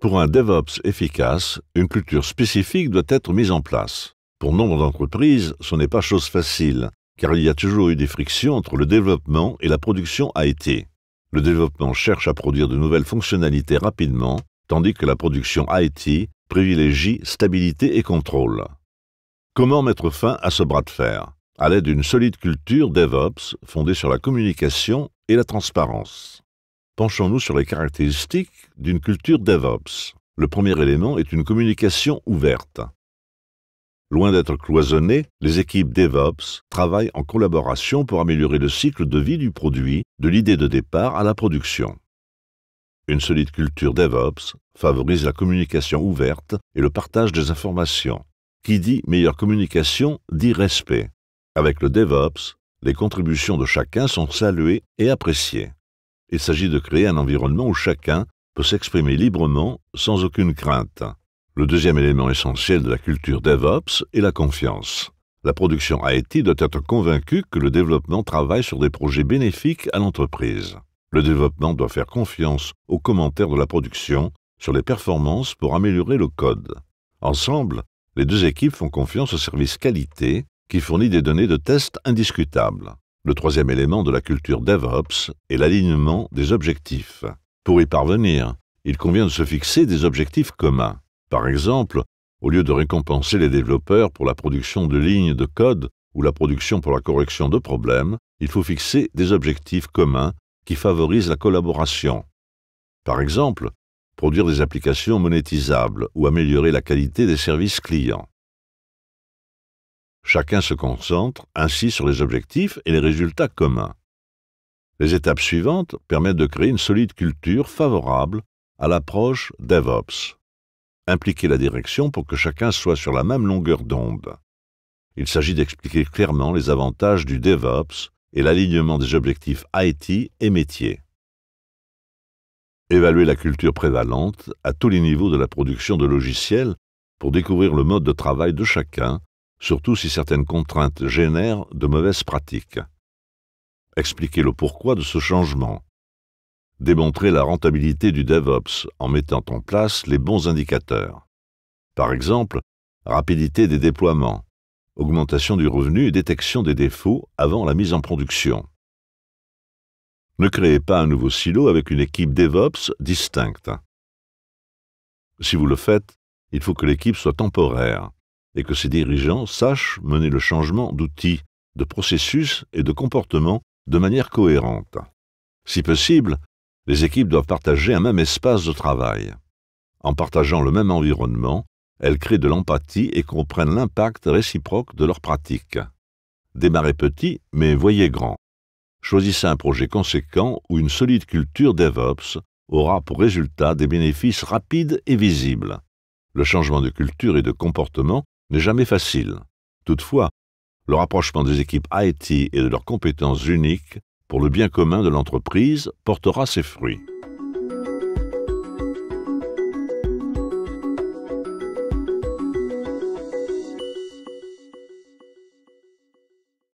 Pour un DevOps efficace, une culture spécifique doit être mise en place. Pour nombre d'entreprises, ce n'est pas chose facile, car il y a toujours eu des frictions entre le développement et la production IT. Le développement cherche à produire de nouvelles fonctionnalités rapidement, tandis que la production IT privilégie stabilité et contrôle. Comment mettre fin à ce bras de fer À l'aide d'une solide culture DevOps fondée sur la communication et la transparence penchons-nous sur les caractéristiques d'une culture DevOps. Le premier élément est une communication ouverte. Loin d'être cloisonnée, les équipes DevOps travaillent en collaboration pour améliorer le cycle de vie du produit, de l'idée de départ à la production. Une solide culture DevOps favorise la communication ouverte et le partage des informations. Qui dit meilleure communication dit respect. Avec le DevOps, les contributions de chacun sont saluées et appréciées. Il s'agit de créer un environnement où chacun peut s'exprimer librement sans aucune crainte. Le deuxième élément essentiel de la culture DevOps est la confiance. La production IT doit être convaincue que le développement travaille sur des projets bénéfiques à l'entreprise. Le développement doit faire confiance aux commentaires de la production sur les performances pour améliorer le code. Ensemble, les deux équipes font confiance au service qualité qui fournit des données de test indiscutables. Le troisième élément de la culture DevOps est l'alignement des objectifs. Pour y parvenir, il convient de se fixer des objectifs communs. Par exemple, au lieu de récompenser les développeurs pour la production de lignes de code ou la production pour la correction de problèmes, il faut fixer des objectifs communs qui favorisent la collaboration. Par exemple, produire des applications monétisables ou améliorer la qualité des services clients. Chacun se concentre ainsi sur les objectifs et les résultats communs. Les étapes suivantes permettent de créer une solide culture favorable à l'approche DevOps. Impliquer la direction pour que chacun soit sur la même longueur d'onde. Il s'agit d'expliquer clairement les avantages du DevOps et l'alignement des objectifs IT et métier. Évaluer la culture prévalente à tous les niveaux de la production de logiciels pour découvrir le mode de travail de chacun surtout si certaines contraintes génèrent de mauvaises pratiques. Expliquez le pourquoi de ce changement. Démontrez la rentabilité du DevOps en mettant en place les bons indicateurs. Par exemple, rapidité des déploiements, augmentation du revenu et détection des défauts avant la mise en production. Ne créez pas un nouveau silo avec une équipe DevOps distincte. Si vous le faites, il faut que l'équipe soit temporaire, et que ses dirigeants sachent mener le changement d'outils, de processus et de comportement de manière cohérente. Si possible, les équipes doivent partager un même espace de travail. En partageant le même environnement, elles créent de l'empathie et comprennent l'impact réciproque de leurs pratiques. Démarrez petit, mais voyez grand. Choisissez un projet conséquent où une solide culture DevOps aura pour résultat des bénéfices rapides et visibles. Le changement de culture et de comportement n'est jamais facile. Toutefois, le rapprochement des équipes IT et de leurs compétences uniques pour le bien commun de l'entreprise portera ses fruits.